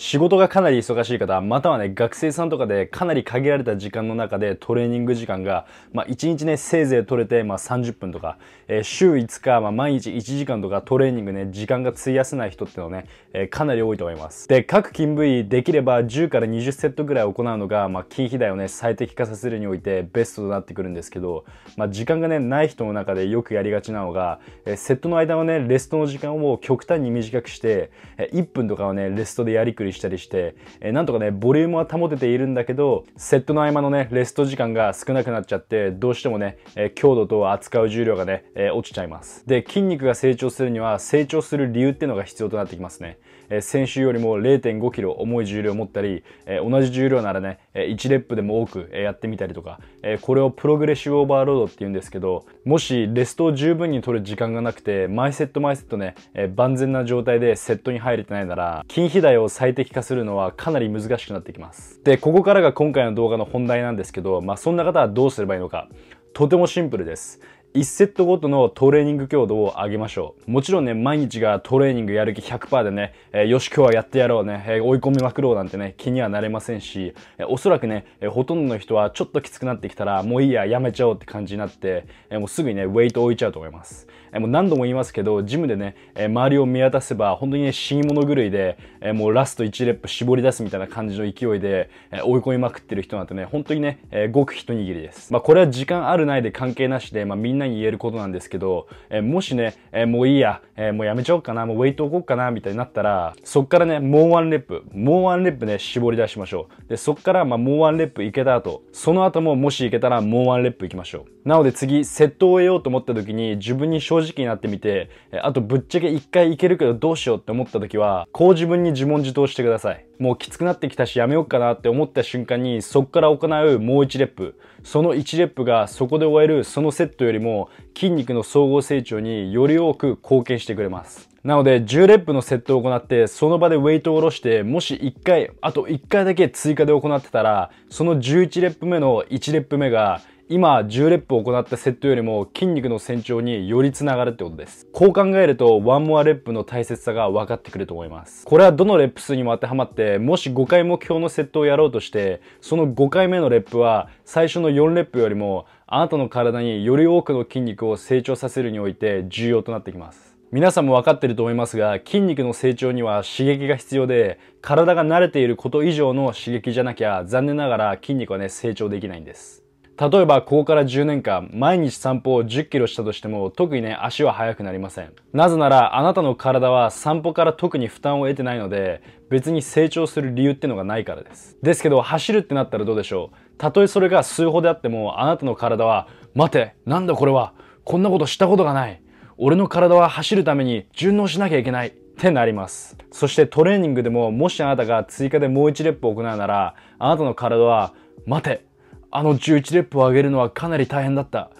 仕事がかなり忙しい方、またはね、学生さんとかでかなり限られた時間の中でトレーニング時間が、まあ1日ね、せいぜい取れて、まあ30分とか、えー、週5日、まあ毎日1時間とかトレーニングね、時間が費やせない人ってのね、えー、かなり多いと思います。で、各筋部位できれば10から20セットぐらい行うのが、まあ筋肥大をね、最適化させるにおいてベストとなってくるんですけど、まあ時間がね、ない人の中でよくやりがちなのが、えー、セットの間のね、レストの時間を極端に短くして、え1分とかはね、レストでやりくりりしたりして、えー、なんとかね、ボリュームは保てているんだけど、セットの合間のね、レスト時間が少なくなっちゃって、どうしてもね、えー、強度と扱う重量がね、えー、落ちちゃいます。で、筋肉が成長するには、成長する理由っていうのが必要となってきますね。えー、先週よりも0.5 k g 重い重量を持ったり、えー、同じ重量ならね、えー、1レップでも多く、えー、やってみたりとか、えー、これをプログレッシブオーバーロードっていうんですけど、もしレストを十分に取る時間がなくて、毎セット毎セットね、えー、万全な状態でセットに入れてないなら、筋肥大を最的化するのはかなり難しくなってきます。で、ここからが今回の動画の本題なんですけど、まあそんな方はどうすればいいのか。とてもシンプルです。1セットごとのトレーニング強度を上げましょう。もちろんね、毎日がトレーニングやる気100%でね、えー、よし今日はやってやろうね、えー、追い込みまくろうなんてね、気にはなれませんし、えー、おそらくね、えほとんどの人はちょっときつくなってきたら、もういいや、やめちゃおうって感じになって、えもうすぐにね、ウェイト置いちゃうと思います。えもう何度も言いますけど、ジムでね、え周りを見渡せば、本当にね、死に物狂いで、えもうラスト1レップ絞り出すみたいな感じの勢いで、え追い込みまくってる人なんてね、本当にね、えごく一握りです。まあこれは時間あるないで関係なしで、まあみんななに言えることなんですけど、えもしね、えもういいや、えもうやめちゃおうかな、もうウェイト置こうかな、みたいになったら、そっからね、もうワンレップ、もうワンレップね、絞り出しましょう。で、そっから、まあ、もうワンレップいけた後、その後ももしいけたら、もうワンレップいきましょう。なので次、セットを終えようと思った時に、自分に正直になってみて、あとぶっちゃけ一回いけるけどどうしようって思った時は、こう自分に自問自答してください。もうきつくなってきたしやめようかなって思った瞬間にそこから行うもう1レップその1レップがそこで終えるそのセットよりも筋肉の総合成長により多く貢献してくれますなので10レップのセットを行ってその場でウェイトを下ろしてもし1回あと1回だけ追加で行ってたらその11レップ目の1レップ目が今10レップを行ったセットよりも筋肉の成長によりつながるってことですこう考えるとワンモアレップの大切さが分かってくると思いますこれはどのレップ数にも当てはまってもし5回目標のセットをやろうとしてその5回目のレップは最初の4レップよりもあなたの体により多くの筋肉を成長させるにおいて重要となってきます皆さんも分かってると思いますが筋肉の成長には刺激が必要で体が慣れていること以上の刺激じゃなきゃ残念ながら筋肉はね成長できないんです例えばここから10年間毎日散歩を10キロしたとしても特にね足は速くなりませんなぜならあなたの体は散歩から特に負担を得てないので別に成長する理由ってのがないからですですけど走るってなったらどうでしょうたとえそれが数歩であってもあなたの体は待てなんだこれはこんなことしたことがない俺の体は走るために順応しなきゃいけないってなりますそしてトレーニングでももしあなたが追加でもう1レップ行うならあなたの体は待てあの11レップを上げるのはかなり大変だった。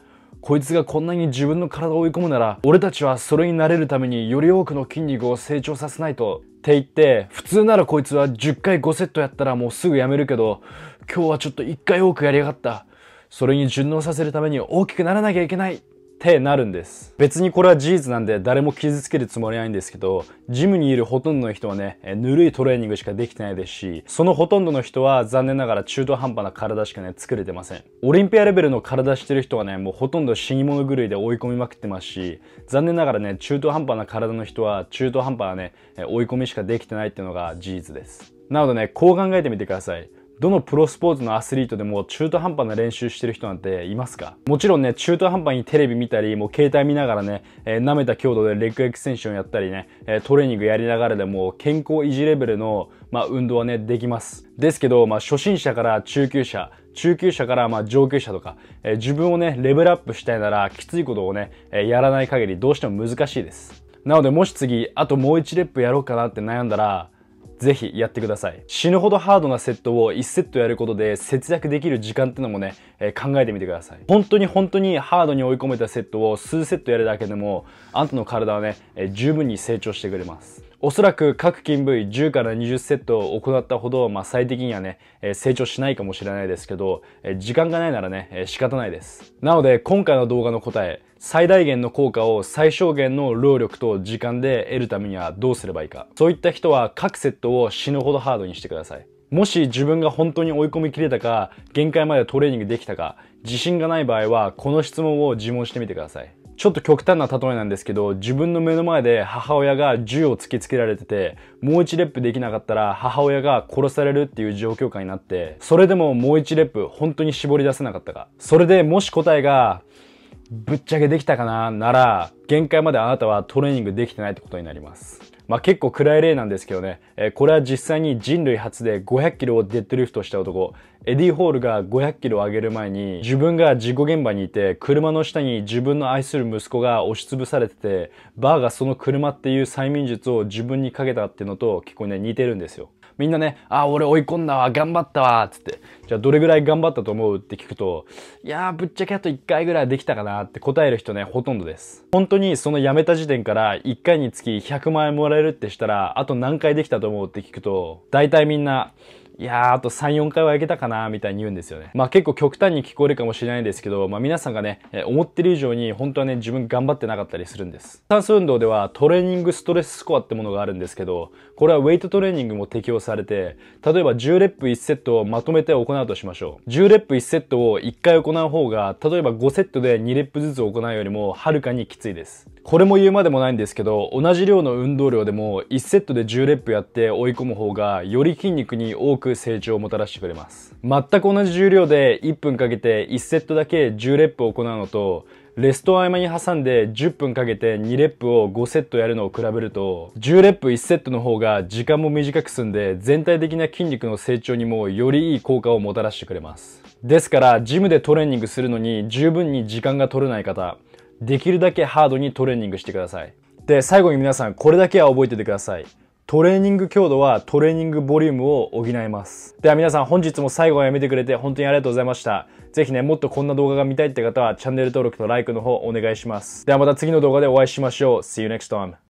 こいつがこんなに自分の体を追い込むなら、俺たちはそれに慣れるためにより多くの筋肉を成長させないと。って言って、普通ならこいつは10回5セットやったらもうすぐやめるけど、今日はちょっと1回多くやりやがった。それに順応させるために大きくならなきゃいけない。ってなるんです別にこれは事実なんで誰も傷つけるつもりないんですけどジムにいるほとんどの人はねぬるいトレーニングしかできてないですしそのほとんどの人は残念ながら中途半端な体しかね作れてませんオリンピアレベルの体してる人はねもうほとんど死に物狂いで追い込みまくってますし残念ながらね中途半端な体の人は中途半端なね追い込みしかできてないっていうのが事実ですなのでねこう考えてみてくださいどのプロスポーツのアスリートでも中途半端な練習してる人なんていますかもちろんね、中途半端にテレビ見たり、もう携帯見ながらね、えー、舐めた強度でレッグエクステンションやったりね、えトレーニングやりながらでも健康維持レベルの、まあ、運動はね、できます。ですけど、まあ、初心者から中級者、中級者からまあ上級者とか、えー、自分をね、レベルアップしたいなら、きついことをね、えー、やらない限りどうしても難しいです。なので、もし次、あともう1レップやろうかなって悩んだら、ぜひやってください。死ぬほどハードなセットを1セットやることで節約できる時間ってのもね、えー、考えてみてください。本当に本当にハードに追い込めたセットを数セットやるだけでも、あんたの体はね、えー、十分に成長してくれます。おそらく各筋部位10から20セットを行ったほど、まあ、最適にはね、えー、成長しないかもしれないですけど、えー、時間がないならね、えー、仕方ないです。なので、今回の動画の答え、最大限の効果を最小限の労力と時間で得るためにはどうすればいいか。そういった人は各セットを死ぬほどハードにしてください。もし自分が本当に追い込み切れたか、限界までトレーニングできたか、自信がない場合は、この質問を自問してみてください。ちょっと極端な例えなんですけど、自分の目の前で母親が銃を突きつけられてて、もう一レップできなかったら母親が殺されるっていう状況下になって、それでももう一レップ本当に絞り出せなかったか。それでもし答えが、ぶっちゃけできたかななら、限界まであなたはトレーニングできてないってことになります。まあ、結構暗い例なんですけどね、えこれは実際に人類初で500キロをデッドリフトした男、エディ・ホールが500キロを上げる前に、自分が事故現場にいて、車の下に自分の愛する息子が押しつぶされてて、バーがその車っていう催眠術を自分にかけたっていうのと結構ね、似てるんですよ。みんなね、あ、俺追い込んだわ、頑張ったわ、つって。じゃあどれぐらい頑張ったと思うって聞くと、いやー、ぶっちゃけあと1回ぐらいできたかなって答える人ね、ほとんどです。本当にその辞めた時点から1回につき100万円もらえるってしたら、あと何回できたと思うって聞くと、大体みんな、いやー、あと3、4回はいけたかなみたいに言うんですよね。まあ結構極端に聞こえるかもしれないですけど、まあ皆さんがね、思ってる以上に本当はね、自分頑張ってなかったりするんです。炭素運動ではトレーニングストレススコアってものがあるんですけど、これはウェイトトレーニングも適用されて、例えば10レップ1セットをまとめて行うとしましょう。10レップ1セットを1回行う方が、例えば5セットで2レップずつ行うよりもはるかにきついです。これも言うまでもないんですけど同じ量の運動量でも1セットで10レップやって追い込む方がより筋肉に多く成長をもたらしてくれます全く同じ重量で1分かけて1セットだけ10レップを行うのとレストを合間に挟んで10分かけて2レップを5セットやるのを比べると10レップ1セットの方が時間も短く済んで全体的な筋肉の成長にもよりいい効果をもたらしてくれますですからジムでトレーニングするのに十分に時間が取れない方できるだけハードにトレーニングしてください。で、最後に皆さん、これだけは覚えててください。トレーニング強度はトレーニングボリュームを補います。では皆さん本日も最後まで見てくれて本当にありがとうございました。ぜひね、もっとこんな動画が見たいって方はチャンネル登録と like の方お願いします。ではまた次の動画でお会いしましょう。See you next time.